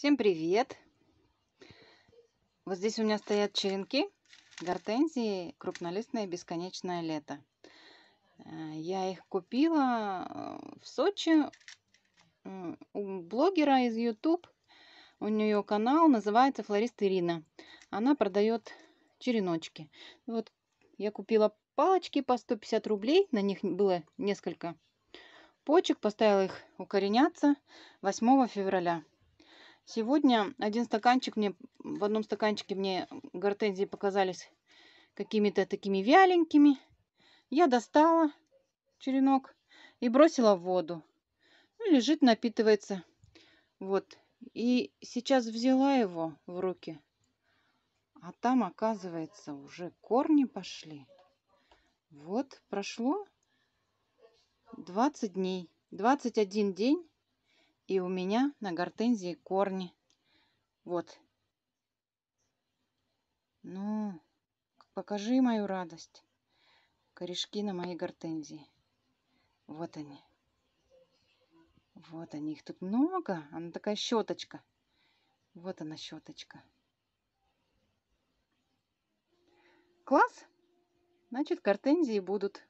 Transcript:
Всем привет! Вот здесь у меня стоят черенки, гортензии, крупнолистное бесконечное лето. Э, я их купила э, в Сочи у блогера из YouTube. У нее канал называется Флорист Ирина. Она продает череночки. Вот я купила палочки по 150 рублей. На них было несколько почек. Поставила их укореняться 8 февраля. Сегодня один стаканчик мне, в одном стаканчике мне гортензии показались какими-то такими вяленькими. Я достала черенок и бросила в воду. Ну, лежит, напитывается. Вот. И сейчас взяла его в руки. А там, оказывается, уже корни пошли. Вот прошло 20 дней. 21 день и у меня на гортензии корни. Вот. Ну, покажи мою радость. Корешки на моей гортензии. Вот они. Вот они. Их тут много. Она такая щеточка. Вот она щеточка. Класс. Значит, гортензии будут.